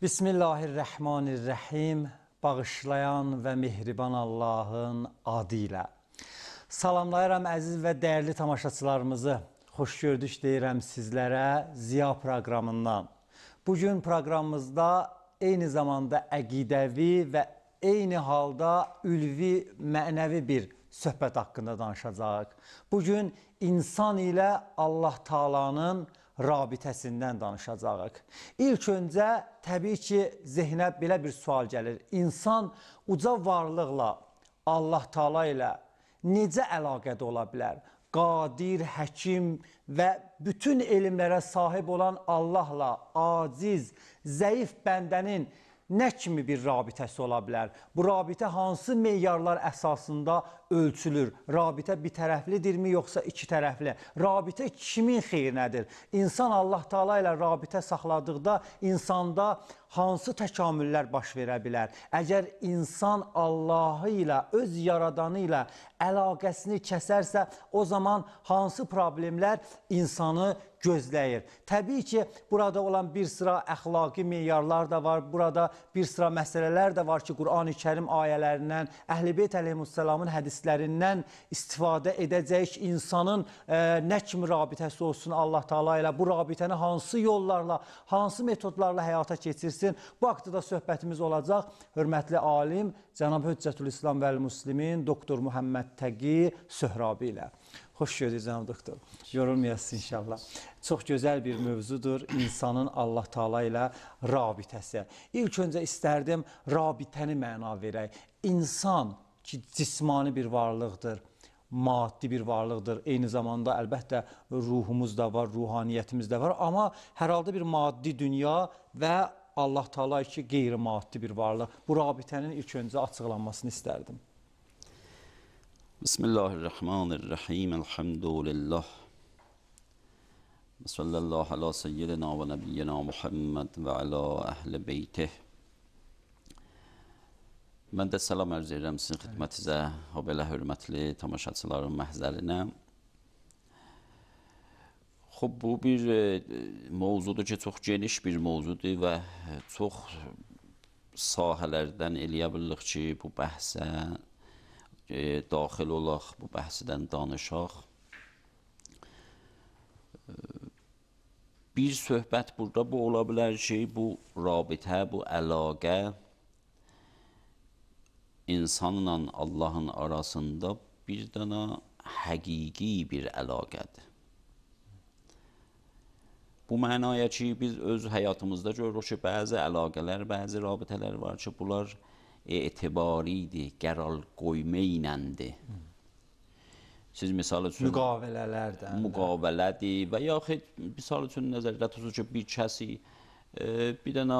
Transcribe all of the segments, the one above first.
Bismillahirrahmanirrahim. Bağışlayan və mehriban Allahın adı ilə. Salamlayıram əziz və dəyərli tamaşaçılarımızı. Xoş gördük deyirəm sizlərə Ziya proqramından. Bu gün proqramımızda eyni zamanda əqidəvi və eyni halda ülvi mənəvi bir söhbət haqqında danışacağıq. Bu gün insan ilə Allah Taala'nın rabitəsindən danışacağıq. İlk öncə təbii ki, zehnə belə bir sual gəlir. İnsan uca varlıqla, Allah Taala ilə necə əlaqədə ola bilər? Qadir, həkim və bütün elmlərə sahib olan Allahla aciz, zəif bəndənin nə kimi bir rabitəsi ola bilər? Bu rabitə hansı meyarlar əsasında ölçülür? Rabitə bir tərəflidirmi, yoxsa iki tərəfli? Rabitə kimin xeyrinədir? İnsan Allah Taala ilə rabitə saxladıqda insanda hansı təkamüllər baş verə bilər? Əgər insan Allahı ilə, öz yaradanı ilə əlaqəsini kəsərsə, o zaman hansı problemlər insanı gözləyir. Təbii ki, burada olan bir sıra əxlaqi meyarlar da var, burada bir sıra məsələlər də var ki, Qurani-Kərim ayələrindən, Əhl-i Beyt əleyhissalamın hədislərindən hədislərindən istifadə edəcək insanın ə, e, nə kimi rabitəsi olsun Allah Taala ilə, bu rabitəni hansı yollarla, hansı metodlarla həyata keçirsin? Bu haqqda da söhbətimiz olacaq. Hörmətli alim Cənab Höccətülislam Vəl-Müslimin doktor Məhəmməd Təqi Söhrabi ilə. Xoş gördük cənab doktor. Yorulmayasınız inşallah. Çox gözəl bir mövzudur insanın Allah Taala ilə rabitəsi. İlk öncə istərdim rabitəni məna verək. İnsan ki, cismani bir varlıqdır, maddi bir varlıqdır. Eyni zamanda əlbəttə ruhumuz da var, ruhaniyyətimiz də var, amma hər halda bir maddi dünya və Allah Taala ki, qeyri-maddi bir varlıq. Bu rabitənin ilk öncə açıqlanmasını istərdim. Bismillahirrahmanirrahim. Elhamdülillah. Sallallahu ala seyyidina ve nebiyyina Muhammed ve ala ahli beytihi Mən də salam ərz edirəm sizin xidmətinizə, o belə hörmətli tamaşaçıların məhzərinə. Xob, bu bir e, mövzudur ki, çox geniş bir mövzudur və çox sahələrdən eləyə bilirik ki, bu bəhsə e, daxil olaq, bu bəhsədən danışaq. E, bir söhbət burada bu ola bilər ki, bu rabitə, bu əlaqə, insanla Allahın arasında bir dənə həqiqi bir əlaqədir. Bu mənaya ki, biz öz həyatımızda görürük ki, bəzi əlaqələr, bəzi rabitələr var ki, bunlar etibaridir, qərar qoyma iləndir. Siz misal üçün müqavilələrdən, müqavilədir və yaxud misal üçün nəzərdə tutur ki, bir kəsi e, bir dənə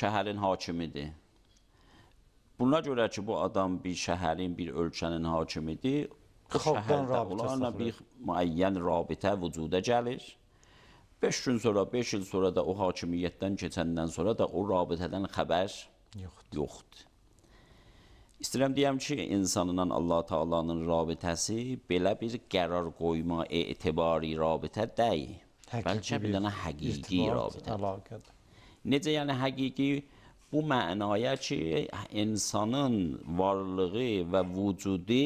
şəhərin hakimidir Buna görə ki, bu adam bir şəhərin, bir ölkənin hakimidir, xalqdan onlarla bir müəyyən rabitə vücuda gəlir. 5 gün sonra, 5 il sonra da o hakimiyyətdən keçəndən sonra da o rabitədən xəbər yoxdur. yoxdur. İstəyirəm deyəm ki, insanla Allah Taala'nın rabitəsi belə bir qərar qoyma etibari rabitə deyil. Bəlkə bir dənə həqiqi rabitə. Əlaqədir. Necə yəni həqiqi rabitə? bu mənaya ki, insanın varlığı və vücudi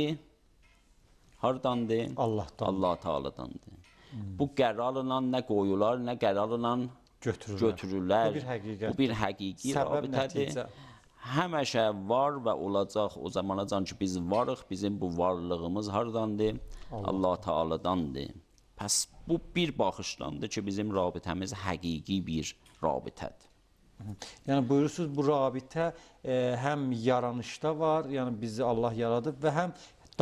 hardandır? Allahdan. Allah Taala'dandır. Hmm. Bu qərarla nə qoyular, nə qərarla götürürlər. götürürlər. Bu bir həqiqət. Bu bir həqiqi rabitədir. Həməşə var və olacaq o zamanacan ki, biz varıq, bizim bu varlığımız hardandır? Allah, Allah Taala'dandır. Pəs bu bir baxışlandır ki, bizim rabitəmiz həqiqi bir rabitədir. Yəni buyurursunuz bu rabitə e, həm yaranışda var, yəni bizi Allah yaradıb və həm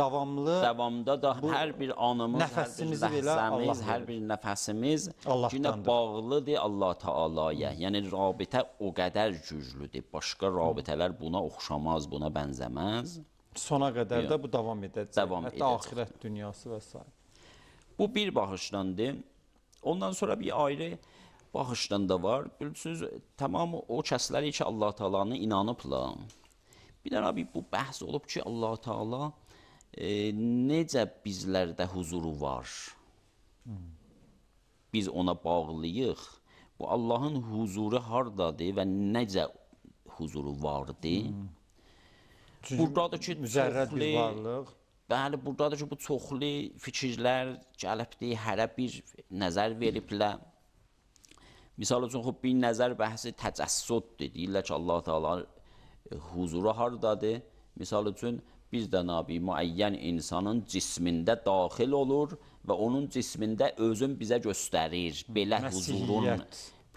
davamlı davamda da bu, hər bir anımız, nəfəsimiz, hər bir ləhzəmiz, hər bir nəfəsimiz günə bağlıdır Allah Taala'ya. Yəni rabitə o qədər güclüdür. Başqa rabitələr buna oxşamaz, buna bənzəməz. Sona qədər Yox. də bu davam edəcək. Davam Hətta edəcək. axirət dünyası və s. Bu bir baxışdandır. Ondan sonra bir ayrı Baxışdan da var. Bilirsiniz, tamamı o kəsləri ki, Allah Taala'na inanıblar. Bir dənə bir bu bəhs olub ki, Allah Taala e, necə bizlərdə huzuru var. Biz ona bağlıyıq. Bu Allahın huzuru hardadır və necə huzuru vardır? Burdadır ki, müzərrəd bir varlıq. Bəli, burdadır ki, bu çoxlu fikirlər gəlibdir, hərə bir nəzər veriblər. Misal üçün, xub, bir nəzər bəhsi təcəssüddür. Deyirlər ki, Allah-u Teala huzuru hardadır? Misal üçün, bir dənə bir müəyyən insanın cismində daxil olur və onun cismində özün bizə göstərir. Belə huzurun,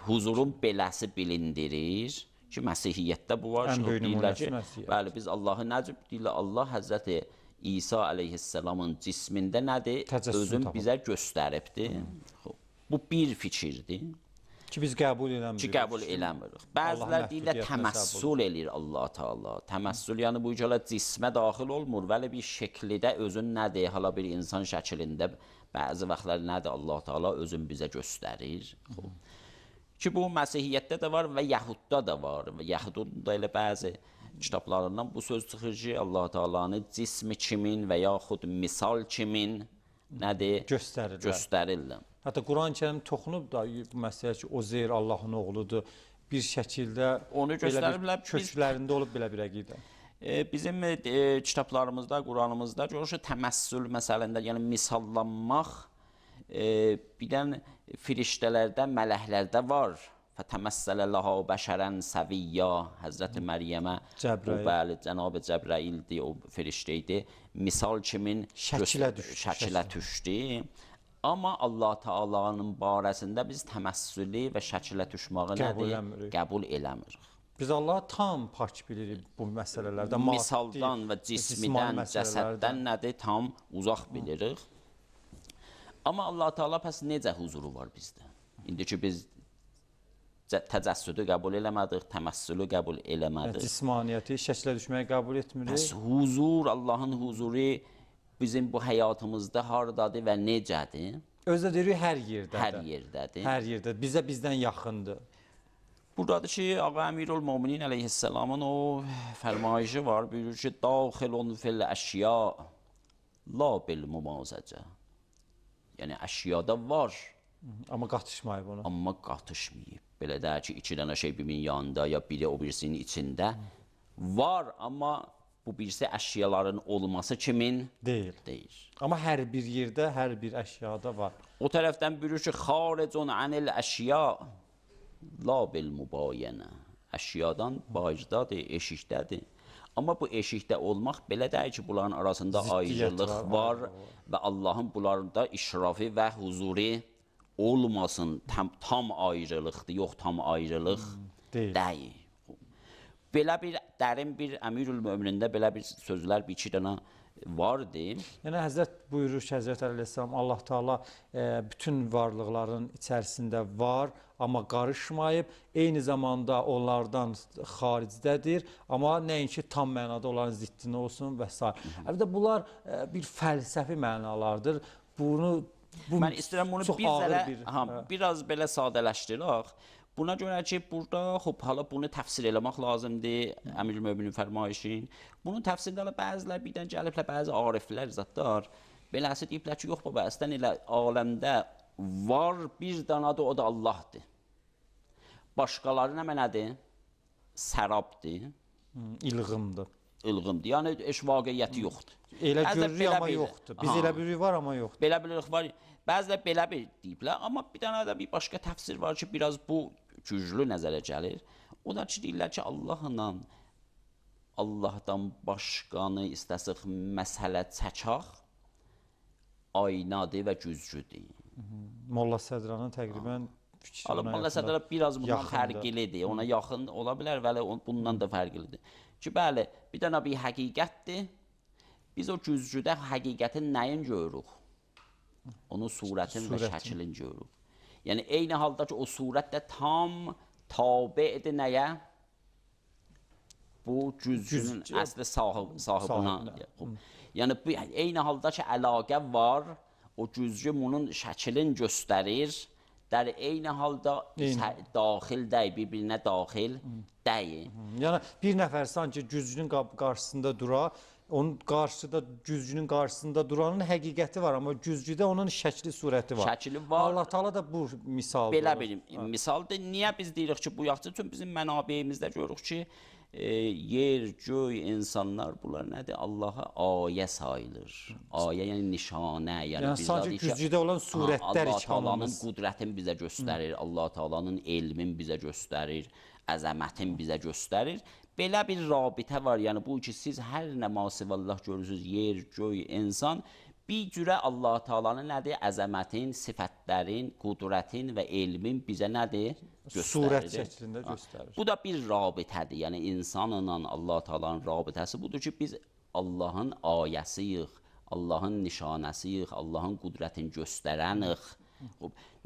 huzurun beləsi bilindirir ki, məsihiyyətdə bu var. Ən böyük nümunəsi məsihiyyət. Bəli, biz Allahı nəcib deyirlər, Allah Həzrəti İsa əleyhissalamın cismində nədir? Təcəssüm Özün tapıb. bizə göstəribdir. Hı. Bu bir fikirdir. Ki biz qəbul eləmirik. Ki qəbul eləmirik. Bəziləri deyirlər təməssül eləyir Allah Taala. Təməssül yəni bu gələ cismə daxil olmur, vəli bir şəkildə özün nədir? Hala bir insan şəklində bəzi vaxtlar nədir Allah Taala özün bizə göstərir. Xoş. Ki bu Məsihiyyətdə də var və Yəhudda da var. Və Yəhudun da elə bəzi kitablarından bu söz çıxır ki, Allah Taalanı cismi kimin və yaxud misal kimin nədir? Göstərirlər. Göstərirlər. Hətta Quran-Kərim toxunub da bu məsələyə ki, o Zeyr Allahın oğludur. Bir şəkildə onu göstəriblər. Köklərində olub belə bir əqidə. E, bizim e, e, kitablarımızda, Quranımızda görürsə təməssül məsələndə, yəni misallanmaq e, bilən firiştələrdə, mələhlərdə var. Fətəməssələ laha bəşərən səviyya Həzrəti Məryəmə Cəbrəil. bəli, Cənab-ı Cəbrəildi, o firiştə idi. Misal kimin şəkilə düşdü. Şəkilə düşdü. Şəkilə düşdü. Amma Allah Taala'nın barəsində biz təməssüli və şəkilə düşməyi qəbul nədir? Eləmirik. Qəbul eləmirik. Biz Allahı tam pak bilirik bu məsələlərdə. Misaldan və cismidən, cəsəddən nədir? Tam uzaq bilirik. Amma Allah Taala pəs necə huzuru var bizdə? İndiki biz təcəssüdü qəbul eləmədik, təməssülü qəbul eləmədik. Və cismaniyyəti şəklə düşməyi qəbul etmirik. Bəs huzur, Allahın huzuru bizim bu həyatımızda hardadır və necədir? Özdə deyirik hər yerdədir. Hər yerdədir. Hər yerdə. Bizə bizdən yaxındır. Buradadır ki, Ağa Əmirül Möminin əleyhissalamın o fərmayışı var. Buyurur ki, daxilun fil əşya la bil mumazəcə. Yəni əşyada var. Amma qatışmayıb ona. Amma qatışmayıb. Belə də ki, iki dənə şey birinin yanında ya biri o birisinin içində var, amma bu birisi əşyaların olması kimin deyil. deyil. Amma hər bir yerdə, hər bir əşyada var. O tərəfdən bürür ki, xaricun anil əşya la bil mübayənə. Əşyadan bacdadır, eşikdədir. Amma bu eşikdə olmaq belə deyil ki, bunların arasında ayrılıq var və Allahın bunlarında işrafi və huzuri olmasın, tam, tam ayrılıqdır, yox tam ayrılıq deyil. deyil. Belə bir dərin bir Əmirül Möminində belə bir sözlər bir iki dənə vardı. Yəni Həzrət buyurur ki, Həzrət Əleyhissalam Allah Taala e, bütün varlıqların içərisində var, amma qarışmayıb, eyni zamanda onlardan xaricdədir, amma nəinki tam mənada olan ziddini olsun və s. Əlbəttə bunlar e, bir fəlsəfi mənalardır. Bunu bu mən istəyirəm bunu bir zərə bir, hə, hə. biraz belə sadələşdirək. Buna görə ki, burada hop hala bunu təfsir eləmək lazımdır. Əmir-möminin fərmayışın. Bunu təfsirdə elə bəzilər birdən gəliblər, bəzi ariflər zətdar. Beləsi deyiblər ki, yox baba, əslən elə aləmdə var bir danadır, o da Allahdır. Başqaları nə mənadır? Sərabdır. İlğımdır. İlğımdır. Yəni heç vaqiəti yoxdur. Elə görürük amma bir, yoxdur. Biz ha, elə bilirik var amma yoxdur. Belə bilirik var. Bəzilər belə bir deyiblər, amma bir dənə də bir başqa təfsir var ki, biraz bu güclü nəzərə gəlir. O da ki, deyirlər ki, Allahla, Allahdan başqanı istəsiq məsələ çəkək, aynadır və güzgüdür. Molla Sədranın təqribən fikri Molla Sədran biraz bundan fərqlidir. Ona yaxın ola bilər, vəli bundan da fərqlidir. Ki, bəli, bir dənə bir həqiqətdir. Biz o güzgüdə həqiqətin nəyin görürük? Onun surətin, surətin. və şəklin görürük. Yəni eyni halda ki, o surət də tam tabedir nəyə? Bu cüzgünün Cüz, əsli sahib, sahibinə. sahibinə. Yəni bu eyni halda ki, əlaqə var, o cüzgü bunun şəklin göstərir. Dər eyni halda daxil deyil, bir-birinə daxil deyil. Yəni bir nəfər sanki cüzgünün qarşısında dura, onun qarşıda güzgünün qarşısında duranın həqiqəti var, amma güzgüdə onun şəkli surəti var. Şəkli var. Allah Taala da bu misaldır. Belə bilim, misaldır. Niyə biz deyirik ki, bu yaxşı? Çünki bizim mənabeyimizdə görürük ki, e, yer, göy, insanlar bunlar nədir? Allaha ayə sayılır. Ayə yəni nişanə, yəni, yəni sadəcə güzgüdə olan surətlər Allah Taalanın qudrətini bizə göstərir, Hı. Allah Taalanın elmin bizə göstərir, əzəmətin bizə göstərir Belə bir rabitə var, yəni bu ki, siz hər nə masivallah görürsünüz, yer, göy, insan, bir cürə Allah Taala'nın nədir? Əzəmətin, sifətlərin, qudrətin və elmin bizə nədir? Göstərir. Surət şəklində göstərir. Bu da bir rabitədir. Yəni insanla Allah Taala'nın rabitəsi budur ki, biz Allahın ayəsiyik, Allahın nişanəsiyik, Allahın qudrətini göstərənik.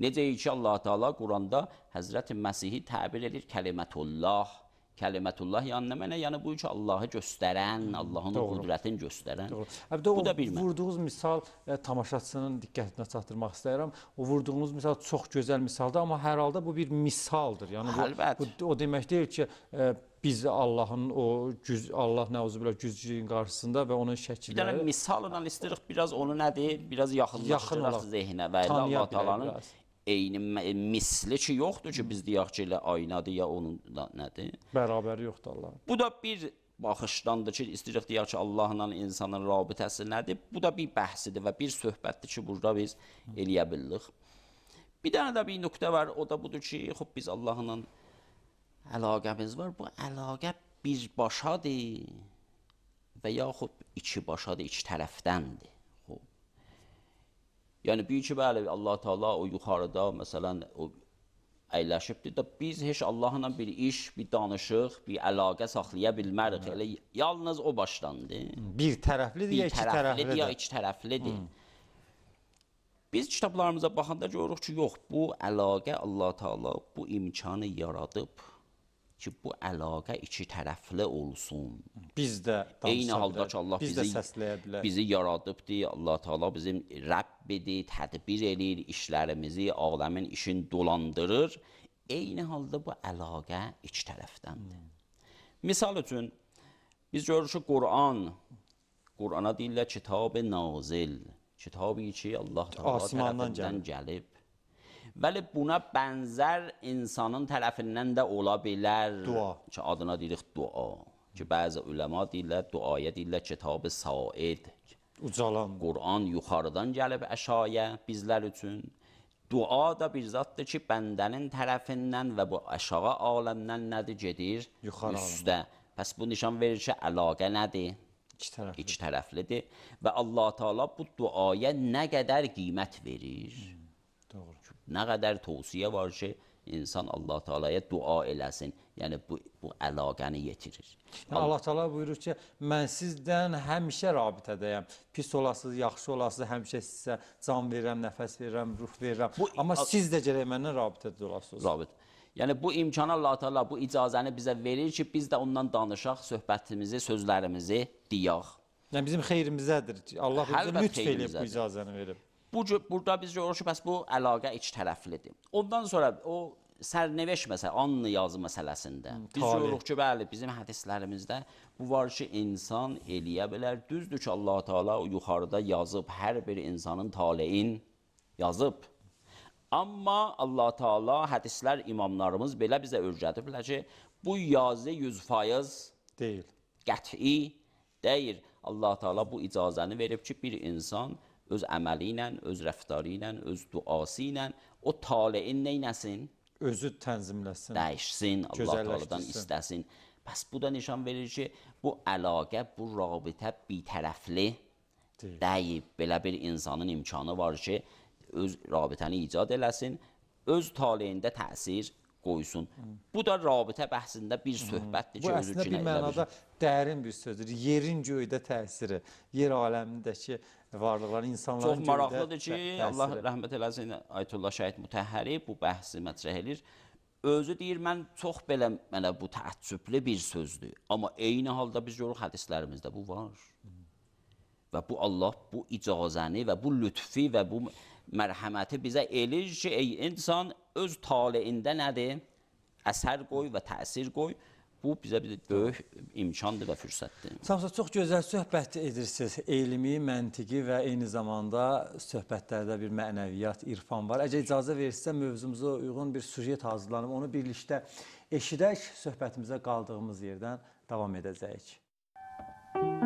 Necə ki Allah Taala Quranda Həzrəti Məsihi təbir edir kəlimətullah kəlimətullah yanına mənə, yəni bu üç Allahı göstərən, Allahın Doğru. qüdrətini göstərən. Doğru. Əbdə, bu da bir vurduğunuz misal ə, e, tamaşaçının diqqətinə çatdırmaq istəyirəm. O vurduğunuz misal çox gözəl misaldır, amma hər halda bu bir misaldır. Yəni bu, Əlbət. bu o demək deyil ki, ə, e, biz Allahın o güc Allah nəuzu bilə güclüyün qarşısında və onun şəkilləri. Bir dənə misalla istəyirik biraz onu nədir? Biraz yaxınlaşdıraq Yaxın zehinə və Allah təalanın eyni misli ki, yoxdur ki, biz deyək ki, elə aynadır ya onun da nədir? Bərabəri yoxdur Allah. Bu da bir baxışdandır ki, istəyirik deyək ki, Allahla insanın rabitəsi nədir? Bu da bir bəhsidir və bir söhbətdir ki, burada biz eləyə bildik. Bir dənə də bir nöqtə var, o da budur ki, xop biz Allahla əlaqəmiz var. Bu əlaqə birbaşadır və yaxud iki başadır, iki tərəfdəndir. Yəni bir ki, bəli, Allah Taala o yuxarıda məsələn o əyləşibdir də biz heç Allahla bir iş, bir danışıq, bir əlaqə saxlaya bilmərik. Elə yalnız o başlandı. Bir tərəflidir, ya iki tərəflidir. Bir tərəflidir, ya iki tərəflidir. Biz kitablarımıza baxanda görürük ki, yox, bu əlaqə Allah Taala bu imkanı yaradıb ki, bu əlaqə iki tərəfli olsun. Biz də danışa Eyni halda ki, Allah biz bizi, bizi yaradıbdır, Allah Teala bizim Rəbbidir, tədbir edir, işlərimizi, aləmin işini dolandırır. Eyni halda bu əlaqə iki tərəfdəndir. Hmm. Misal üçün, biz görürük Qur'an, Qur'ana deyirlər kitab-ı nazil, kitab-ı ki, Allah Teala tərəfindən gəlib Bəli, buna bənzər insanın tərəfindən də ola bilər. Dua. Ki, adına deyirik dua. Ki, bəzi üləma deyirlər, duaya deyirlər, kitab-ı said. Ucalan. Quran yuxarıdan gəlib əşaya bizlər üçün. Dua da bir zatdır ki, bəndənin tərəfindən və bu aşağı aləmdən nədir gedir? Yuxarı üstə. Aləmdən. Pəs bu nişan verir ki, əlaqə nədir? İki tərəflidir. İki tərəflidir. Və Allah-u Teala bu duaya nə qədər qiymət verir? Hmm. Doğru. Nə qədər tövsiyə var ki, insan Allah Taala'ya dua eləsin. Yəni bu bu əlaqəni yetirir. Yəni Allah Taala buyurur ki, mən sizdən həmişə rabitədəyəm. Pis olasınız, yaxşı olasınız, həmişə sizə can verirəm, nəfəs verirəm, ruh verirəm. Bu, Amma siz də gərək məndən rabitədə olasınız. Rabit. Yəni bu imkanı Allah Taala bu icazəni bizə verir ki, biz də ondan danışaq, söhbətimizi, sözlərimizi deyaq. Yəni bizim xeyrimizədir. Allah bizə lütf eləyib bu icazəni verib. Bu burada biz görürük ki, bəs bu əlaqə iki tərəflidir. Ondan sonra o sərnəveş məsələ, anlı yazı məsələsində. Hı, hmm, biz görürük ki, bəli, bizim hədislərimizdə bu var ki, insan eləyə bilər. Düzdür ki, Allah Taala yuxarıda yazıb hər bir insanın taleyin yazıb. Amma Allah Taala hədislər imamlarımız belə bizə öyrədiblər ki, bu yazı 100% deyil. Qəti deyil. Allah Taala bu icazəni verib ki, bir insan öz əməli ilə, öz rəftarı ilə, öz duası ilə o taleyin nə eləsin? Özü tənzimləsin. Dəyişsin, Allah Taala'dan istəsin. Bəs bu da nişan verir ki, bu əlaqə, bu rabitə bitərəfli deyil. deyil. Belə bir insanın imkanı var ki, öz rabitəni icad eləsin, öz taleyində təsir qoysun. Hı. Bu da rabitə bəhsində bir söhbətdir ki, özü üçün elə bir. Bu əslində bir mənada dərin bir sözdür. Yerin göydə təsiri, yer aləmindəki varlıqlar insanların Çox maraqlıdır ki, Allah rəhmət eləsin Aytullah Şahid Mütəhhəri bu bəhsi mətrəh elir. Özü deyir, mən çox belə mənə bu təəccüblü bir sözdür. Amma eyni halda biz görürük hədislərimizdə bu var. Və bu Allah bu icazəni və bu lütfi və bu mərhəməti bizə elir ki, ey insan öz taleyində nədir? Əsər qoy və təsir qoy. Bu bizə bir böyük imkandır və fürsətdir. Samsa, çox gözəl söhbət edirsiniz. Elmi, məntiqi və eyni zamanda söhbətlərdə bir mənəviyyat, irfan var. Əgər icazə verirsə, mövzumuza uyğun bir sujet hazırlanıb, onu birlikdə eşidək, söhbətimizə qaldığımız yerdən davam edəcəyik. Müzik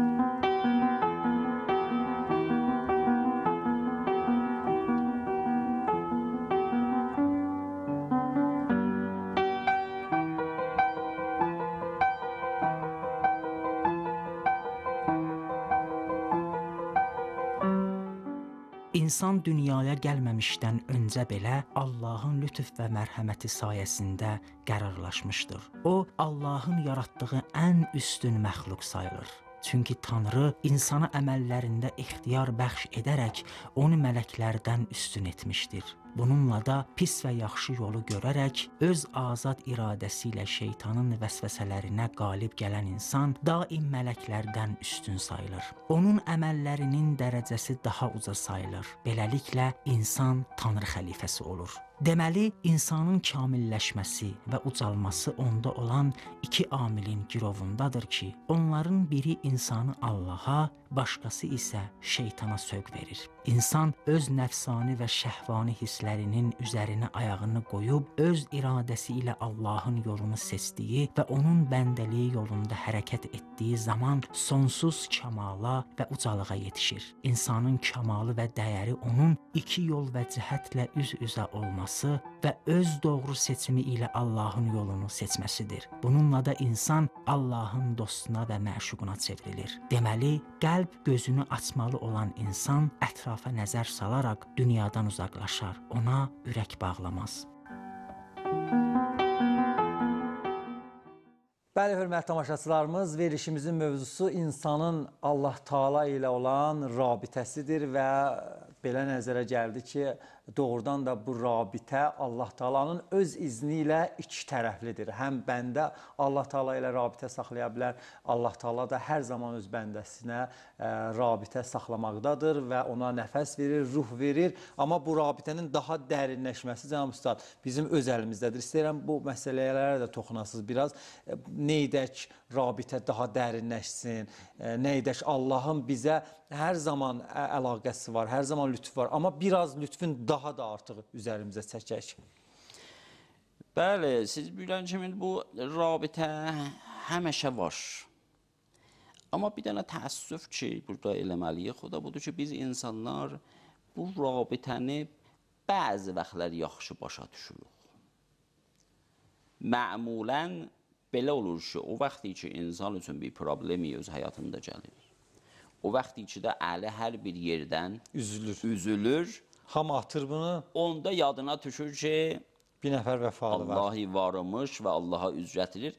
İnsan dünyaya gəlməmişdən öncə belə Allahın lütf və mərhəməti sayəsində qərarlaşmışdır. O Allahın yaratdığı ən üstün məxluq sayılır. Çünki Tanrı insana əməllərində ixtiyar bəxş edərək onu mələklərdən üstün etmişdir. Bununla da pis və yaxşı yolu görərək öz azad iradəsi ilə şeytanın vəsvəsələrinə qalib gələn insan daim mələklərdən üstün sayılır. Onun əməllərinin dərəcəsi daha uca sayılır. Beləliklə insan Tanrı xəlifəsi olur. Deməli, insanın kamilləşməsi və ucalması onda olan iki amilin girovundadır ki, onların biri insanı Allaha, başqası isə şeytana sövq verir. İnsan öz nəfsani və şəhvani hisslərinin üzərinə ayağını qoyub öz iradəsi ilə Allahın yolunu seçdiyi və onun bəndəliyi yolunda hərəkət etdiyi zaman sonsuz kamala və ucalığa yetişir. İnsanın kamalı və dəyəri onun iki yol və cəhətlə üz-üzə olması və öz doğru seçimi ilə Allahın yolunu seçməsidir. Bununla da insan Allahın dostuna və məşuquna çevrilir. Deməli, qəlb gözünü açmalı olan insan ətrafında ətrafa nəzər salaraq dünyadan uzaqlaşar, ona ürək bağlamaz. Bəli, hörmətli tamaşaçılarımız, verilişimizin mövzusu insanın Allah Taala ilə olan rabitəsidir və belə nəzərə gəldi ki, doğrudan da bu rabitə Allah Taala'nın öz izni ilə iki tərəflidir. Həm bəndə Allah Taala ilə rabitə saxlaya bilər. Allah Taala da hər zaman öz bəndəsinə e, rabitə saxlamaqdadır və ona nəfəs verir, ruh verir. Amma bu rabitənin daha dərinləşməsi cənab ustad bizim öz əlimizdədir. İstəyirəm bu məsələlərə də toxunasınız biraz. E, Nə edək rabitə daha dərinləşsin? E, Nə edək Allahın bizə hər zaman əlaqəsi var, hər zaman lütfü var. Amma biraz lütfün daha daha da artıq üzərimizə çəkək. Bəli, siz bilən kimi bu rabitə həmişə var. Amma bir dənə təəssüf ki, burada eləməliyə xuda budur ki, biz insanlar bu rabitəni bəzi vaxtlar yaxşı başa düşürük. Məmulən belə olur ki, o vaxtı ki, insan üçün bir problemi öz həyatında gəlir. O vaxtı ki də əli hər bir yerdən üzülür. üzülür Ham atır bunu. Onda yadına düşür ki, bir nəfər vəfalı var. Allahi varmış və Allaha üzrətilir.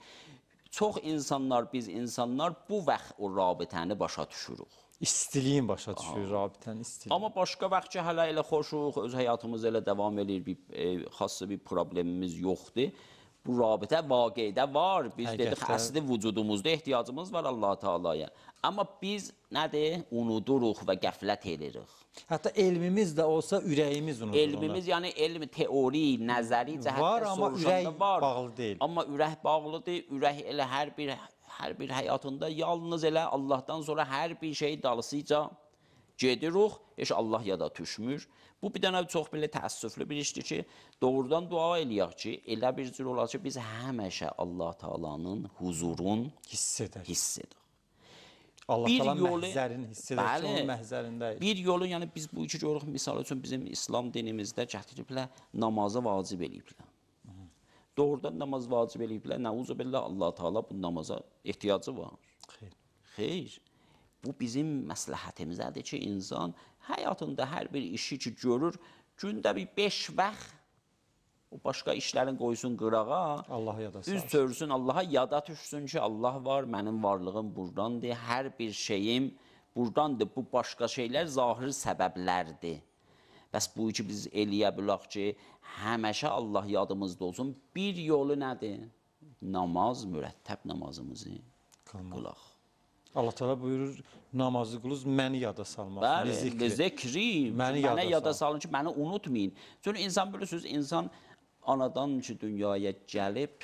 Çox insanlar, biz insanlar bu vəxt o rabitəni başa düşürük. İstiliyin başa düşür rabitən, istiliyin. Amma başqa vaxt ki, hələ elə xoşuq, öz həyatımız elə davam edir, bir, e, xassı bir problemimiz yoxdur. Bu rabitə vaqiqdə var. Biz Həqiqətdə... dedik, əsli vücudumuzda ehtiyacımız var Allah-u Teala'ya. Amma biz nədir? Unuduruq və qəflət edirik. Hətta elmimiz də olsa ürəyimiz unudulur. Elmimiz ona. yəni elmi teori, nəzəri cəhətdə var, amma ürək var. bağlı deyil. Amma ürək bağlıdır. Ürək elə hər bir hər bir həyatında yalnız elə Allahdan sonra hər bir şey dalısıca gedirik, heç Allah yada düşmür. Bu bir dənə çox belə təəssüflü bir işdir ki, doğrudan dua eləyək ki, elə bir cür olacaq ki, biz həmişə Allah Taala'nın huzurun hiss edək. Hiss edək. Allah bir taala yolu, məhzərini hiss edir bəli, ki, onun məhzərindəyik. Bir yolu, yəni biz bu iki yoruq misal üçün bizim İslam dinimizdə cəhd ediblər, namazı vacib eləyiblər. Doğrudan namaz vacib eləyiblər. Nəuzu billah Allah Taala bu namaza ehtiyacı var. Xeyr. Xeyr. Bu bizim məsləhətimizdədir ki, insan həyatında hər bir işi ki görür, gündə bir 5 vaxt O başqa işlərin qoysun qırağa. Allah yada salsın. Üz törsün Allaha, yada düşsün ki, Allah var, mənim varlığım burdandır, hər bir şeyim burdandır. Bu başqa şeylər zahiri səbəblərdir. Bəs bu ki, biz eləyə bilək ki, həməşə Allah yadımızda olsun. Bir yolu nədir? Namaz, mürəttəb namazımızı Kalma. qılaq. Allah təala buyurur, namazı qılız məni yada salmaq. Bəli, zikri. zikri. Məni, məni yada, yada salın ki, məni unutmayın. Çünki insan bilirsiniz, insan anadan ki dünyaya gəlib,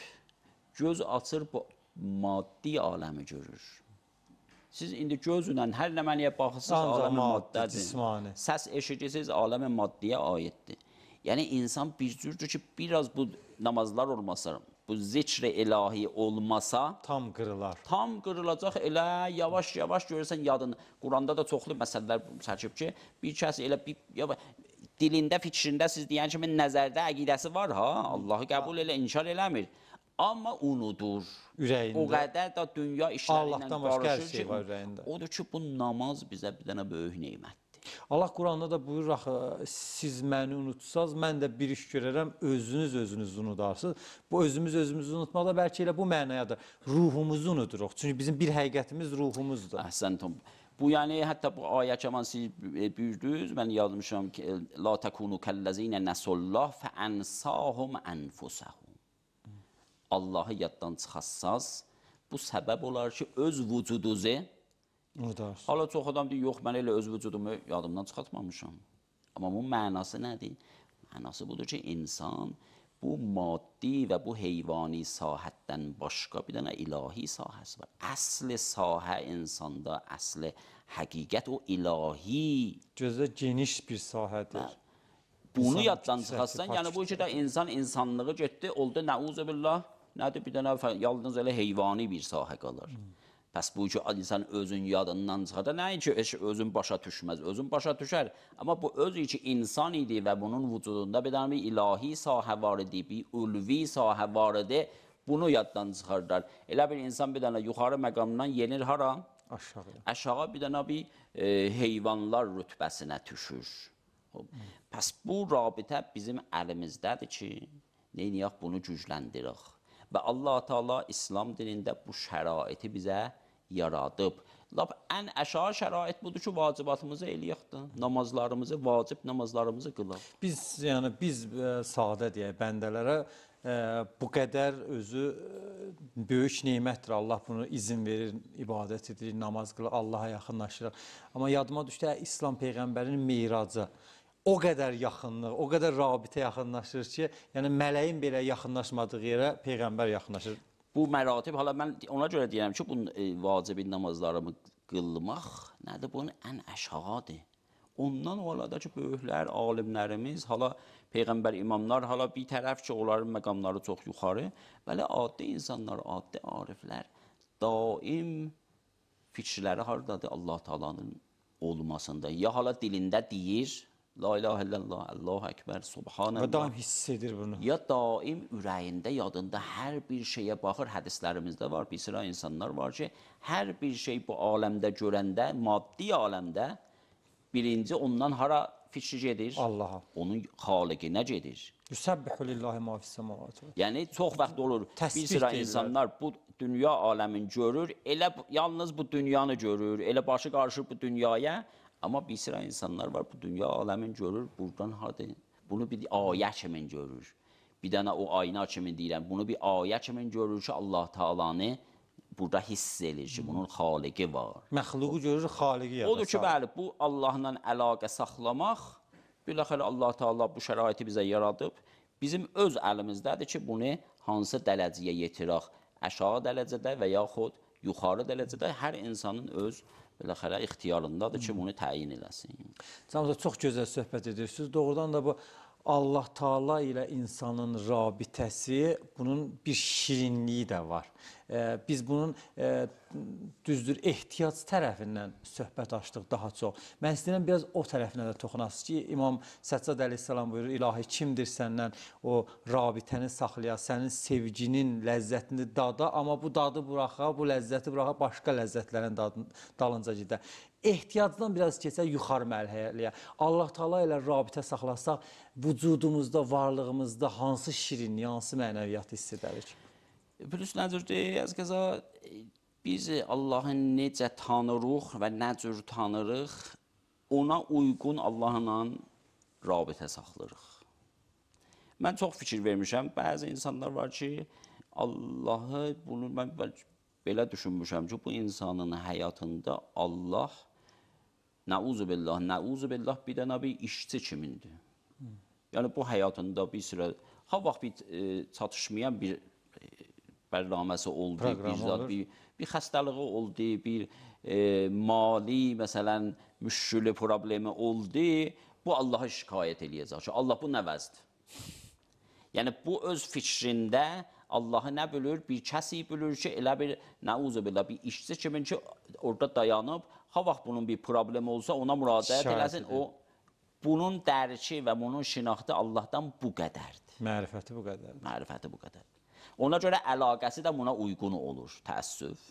göz açır bu maddi aləmi görür. Siz indi gözlə hər nə məniyə baxırsınız, aləmi maddədir. Cismani. Səs eşidirsiniz, aləmi maddiyə aiddir. Yəni insan bir cürdür ki, biraz bu namazlar olmasa, bu zikr-i ilahi olmasa tam qırılar. Tam qırılacaq elə yavaş-yavaş görürsən yadın. Quranda da çoxlu məsələlər çəkib ki, bir kəs elə bir yavaş dilində, fikrində siz deyən kimi nəzərdə, əqidəsi var ha. Allahı qəbul elə, inkar eləmir. Amma unudur. Ürəyində. O qədər də dünya işləri ilə barışır ki, şey odur ki, bu namaz bizə bir dənə böyük neymətdir. Allah Quranda da buyurur axı siz məni unutsaz, mən də bir iş görərəm, özünüz özünüzü unudarsınız. Bu özümüz özümüzü unutmaq da bəlkə elə bu mənaya da ruhumuzu unuduruq. Çünki bizim bir həqiqətimiz ruhumuzdur. Əhsən Tom. Bu yəni hətta bu ayə kəman siz e, buyurdunuz, mən yazmışam ki, e, la takunu kəlləzinə nəsullah fəənsahum ənfusəhum. Allahı yaddan çıxassaz, bu səbəb olar ki, öz vücudunuzu unudarsınız. Hala çox adam deyir, yox, mən elə öz vücudumu yadımdan çıxartmamışam. Amma bunun mənası nədir? Mənası budur ki, insan bu maddi və bu heyvani sahətdən başqa bir dənə ilahi sahəsi var. Əsl sahə insanda, əsl həqiqət o ilahi. Gözə geniş bir sahədir. Bəli. Bunu yaddan çıxarsan, yəni bu işdə insan insanlığı getdi, oldu nəuzə billah, nədir bir dənə yalnız elə heyvani bir sahə qalır. Hmm. Pəs bu ki, insan özün yadından çıxada, nəinki özün başa düşməz, özün başa düşər. Amma bu özü ki, insan idi və bunun vücudunda bir dənə bir ilahi sahə var idi, bir ulvi sahə var idi. Bunu yaddan çıxardar. Elə bir insan bir dənə yuxarı məqamdan yenir hara? Aşağıya. Aşağı bir dənə bir e, heyvanlar rütbəsinə düşür. Pəs bu rabitə bizim əlimizdədir ki, neyniyək bunu gücləndirək. Və Allah-u Teala İslam dinində bu şəraiti bizə verir yaradıb. Lap ən əşağı şərait budur ki, vacibatımızı eləyək də, namazlarımızı, vacib namazlarımızı qılaq. Biz, yəni biz ə, e, sadə deyək bəndələrə ə, e, bu qədər özü e, böyük nemətdir. Allah bunu izin verir, ibadət edir, namaz qılır, Allaha yaxınlaşırıq. Amma yadıma düşdü ə, İslam peyğəmbərinin Miracı o qədər yaxınlıq, o qədər rabitə yaxınlaşır ki, yəni mələyin belə yaxınlaşmadığı yerə peyğəmbər yaxınlaşır bu məratib hələ mən ona görə deyirəm ki, bu e, vacibi namazlarımı qılmaq nədir? Bunun ən əşğadır. Ondan olada ki, böyüklər, alimlərimiz, hala peyğəmbər imamlar, hala bir tərəf ki, onların məqamları çox yuxarı, bəli adi insanlar, adi ariflər daim fikirləri hardadır Allah Taala'nın olmasında. Ya hala dilində deyir, La ilahe illallah, Allahu Ekber, Subhanallah. Və daim hiss edir bunu. Ya daim ürəyində, yadında hər bir şeyə baxır. Hədislərimizdə var, bir sıra insanlar var ki, hər bir şey bu aləmdə görəndə, maddi aləmdə birinci ondan hara fikir gedir? Allaha. Onun xaliqinə gedir. Yusəbbihu lillahi ma fis-samawati. Yəni çox vaxt olur Təsbih bir sıra insanlar bu dünya aləmin görür, elə yalnız bu dünyanı görür, elə başı qarışır bu dünyaya, Amma bir sıra insanlar var, bu dünya aləmin görür, burdan harda bunu bir ayə kimi görür. Bir dənə o ayna kimi deyirəm, bunu bir ayə kimi görür ki, Allah Taalanı burada hiss edir ki, bunun xaliqi var. Məxluqu görür, xaliqi yada. Odur ki, bəli, bu Allahla əlaqə saxlamaq, biləxərə Allah Taala bu şəraiti bizə yaradıb. Bizim öz əlimizdədir ki, bunu hansı dərəcəyə yetirək, aşağı dərəcədə və yaxud yuxarı dərəcədə hər insanın öz Beləxərə ixtiyarındadır ki, hmm. bunu təyin eləsin. Canımıza çox gözəl söhbət edirsiniz. Doğrudan da bu Allah Taala ilə insanın rabitəsi, bunun bir şirinliyi də var. Biz bunun düzdür ehtiyac tərəfindən söhbət açdıq daha çox. Mən istəyirəm biraz o tərəfinə də toxunasız ki, İmam Səccad əleyhissalam buyurur, ilahi kimdir səndən o rabitəni saxlaya, sənin sevginin ləzzətini dada, amma bu dadı buraxa, bu ləzzəti buraxa başqa ləzzətlərin dadın, dalınca gedə ehtiyacdan biraz keçək yuxarı mərhələyə. Allah Taala ilə rabitə saxlasaq, vücudumuzda, varlığımızda hansı şirinliyi, hansı mənəviyyatı hiss edərik? Plus nə cür deyək, az qəza e, biz Allahı necə tanırıq və nə cür tanırıq, ona uyğun Allahla rabitə saxlayırıq. Mən çox fikir vermişəm. Bəzi insanlar var ki, Allahı bunu mən belə düşünmüşəm ki, bu insanın həyatında Allah Nauzu billah, nauzu billah bir dənə bir işçi kimindir. Hmm. Yəni bu həyatında bir sürə ha vaxt bir e, çatışmayan bir برنامه‌سی oldu, Proqram bir, olur. bir bir xəstəliyi oldu, bir e, mali məsələn müşkülü problemi oldu, bu Allaha şikayət eləyəcək ki, Allah bu nə vəzdir? Yəni bu öz fikrində Allahı nə bilir? Bir kəsi bilir ki, elə bir nəuzu belə bir işçi kimin ki orada dayanıb, ha vaxt bunun bir problemi olsa ona müraciət eləsin. O bunun dərki və bunun şinaxtı Allahdan bu qədərdir. Mərifəti bu qədərdir. Mərifəti bu qədərdir. Ona görə əlaqəsi də buna uyğun olur, təəssüf.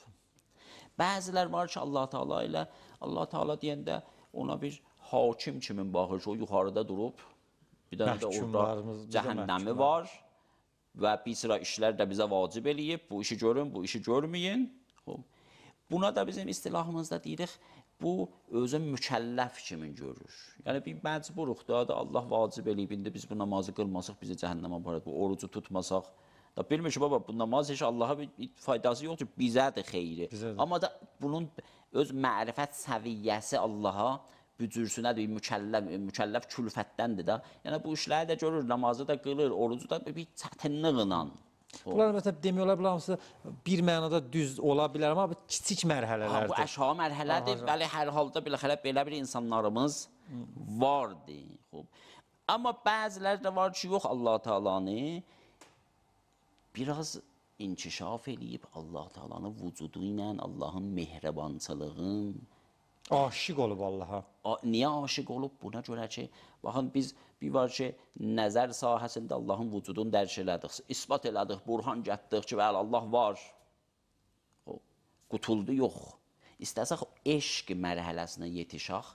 Bəzilər var ki, Allah Taala ilə Allah Taala deyəndə ona bir hakim kimi baxır ki, o yuxarıda durub, bir dənə də orada cəhənnəmi var və bir sıra işlər də bizə vacib eləyib. Bu işi görün, bu işi görməyin. Buna da bizim istilahımızda deyirik, bu özün mükəlləf kimi görür. Yəni bir məcburuq da, hə da Allah vacib eləyib, indi biz bu namazı qılmasaq bizi cəhənnəmə aparır. Bu orucu tutmasaq Da bilmir ki, baba bu namaz heç Allaha bir faydası yoxdur, bizədir xeyri. Bizədir. Amma da bunun öz mərifət səviyyəsi Allaha bücürsünədir, mükəlləf, mükəlləf külfətdəndir də. Yəni bu işləri də görür, namazı da qılır, orucu da bir çətinliqlə. Bunlar məsələn demək olar bilər hamısı bir mənada düz ola bilər, amma bu kiçik mərhələlərdir. Ha, bu əşha mərhələdir. Aha. Bəli, hər halda belə xələb belə bir insanlarımız hmm. vardı. Xoş. Amma bəziləri də var ki, yox Allah Taala'nı biraz inkişaf eləyib Allah Taala'nın vücudu ilə, Allahın mehribançılığının ah, aşiq olub Allaha. Niyə aşiq olub? Buna görə ki, baxın biz bir var ki, nəzər sahəsində Allahın vücudunu dərc elədik, isbat elədik, burhan gətirdik ki, bəli Allah var. O qutuldu yox. İstəsək eşq mərhələsinə yetişək,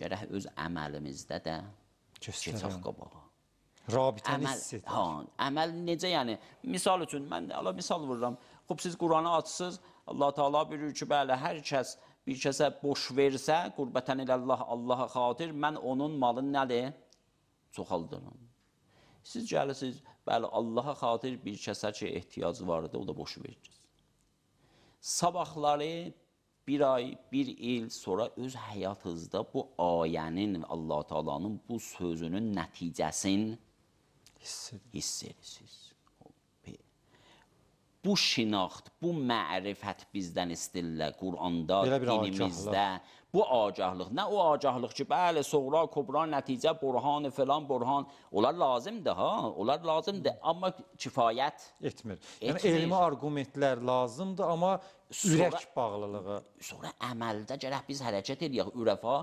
gərək öz əməlimizdə də keçək qabağa. Rabitəni əməl, hiss edir. Hə, əməl necə yəni? Misal üçün, mən ala misal vururam. Xub, siz Quranı açsınız, Allah-u Teala buyurur ki, bəli, hər kəs bir kəsə boş versə, qurbətən ilə Allah, Allaha xatir, mən onun malını nədir? Çoxaldırım. Siz gəlirsiniz, bəli, Allaha xatir bir kəsə ki, ehtiyacı vardır, o da boş verəcəz. Sabahları bir ay, bir il sonra öz həyatınızda bu ayənin, Allah-u Teala'nın bu sözünün nəticəsini hissəlisiz. Bu şinaxt, bu mərifət bizdən istillə Quranda, dinimizdə, bu acahlıq. Nə o acahlıq ki, bəli, soğra, kubra, nəticə, burhan, filan, burhan. Onlar lazımdır ha, onlar lazımdır. Amma kifayət etmir. Yəni etmir. Yəni, elmi argumentlər lazımdır, amma ürək bağlılığı. Sonra əməldə gərək biz hərəkət edək. Ürəfa,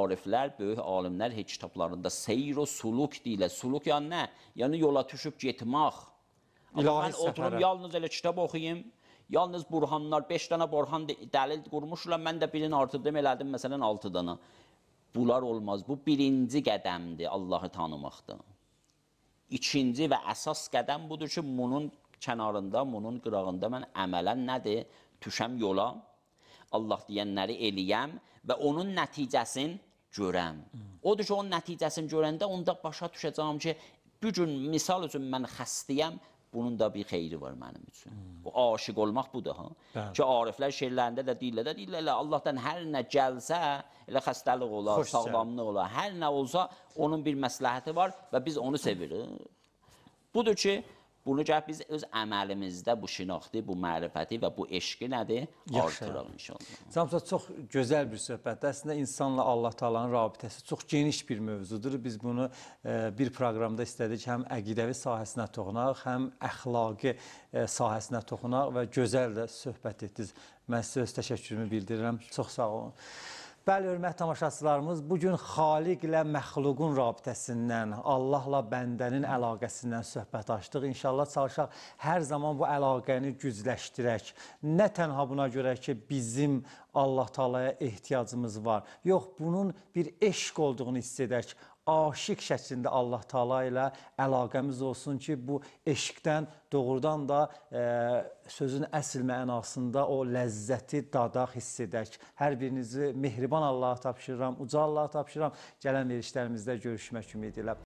ariflər, böyük alimlər heç kitablarında seyr-o suluk deyilə. Suluk yəni nə? Yəni yola düşüb getmək. İlahi səfərə. Mən oturum, yalnız elə kitab oxuyayım, Yalnız burhanlar, 5 dənə burhan dəlil qurmuşlar. Mən də birini artırdım, elədim məsələn 6 dənə. Bunlar olmaz. Bu birinci qədəmdir Allahı tanımaqda. İkinci və əsas qədəm budur ki, bunun kənarında, bunun qırağında mən əmələn nədir? Tüşəm yola, Allah deyənləri eləyəm və onun nəticəsini görəm. Odur ki, onun nəticəsini görəndə onda başa düşəcəm ki, bu gün misal üçün mən xəstəyəm, bunun da bir xeyri var mənim üçün. Hmm. Bu aşiq olmaq budur ha. Bəli. Ki ariflər şeirlərində də deyirlər, deyirlər elə Allahdan hər nə gəlsə, elə xəstəlik olar, Xoş sağlamlıq olar, hər nə olsa onun bir məsləhəti var və biz onu sevirik. Budur ki, Bunu gəlib biz öz əməlimizdə bu şinaxti, bu mərifəti və bu eşqi nədir? Artıraq inşallah. Samsa çox gözəl bir söhbətdir. Əslində insanla Allah Taala'nın rabitəsi çox geniş bir mövzudur. Biz bunu bir proqramda istədik həm əqidəvi sahəsinə toxunaq, həm əxlaqi sahəsinə toxunaq və gözəl də söhbət etdiniz. Mən sizə öz təşəkkürümü bildirirəm. Çox sağ olun. Bəli, hörmət tamaşaçılarımız, bugün xaliqlə məxluqun rabitəsindən, Allahla bəndənin əlaqəsindən söhbət açdıq. İnşallah çalışaq hər zaman bu əlaqəni gücləşdirək. Nə tənha buna görə ki, bizim Allah-u Teala'ya ehtiyacımız var. Yox, bunun bir eşq olduğunu hiss edək aşiq şəklində Allah Taala ilə əlaqəmiz olsun ki, bu eşqdən doğrudan da e, sözün əsl mənasında o ləzzəti dadaq hiss edək. Hər birinizi mehriban Allaha tapşırıram, uca Allaha tapşırıram. Gələn verilişlərimizdə görüşmək ümidi ilə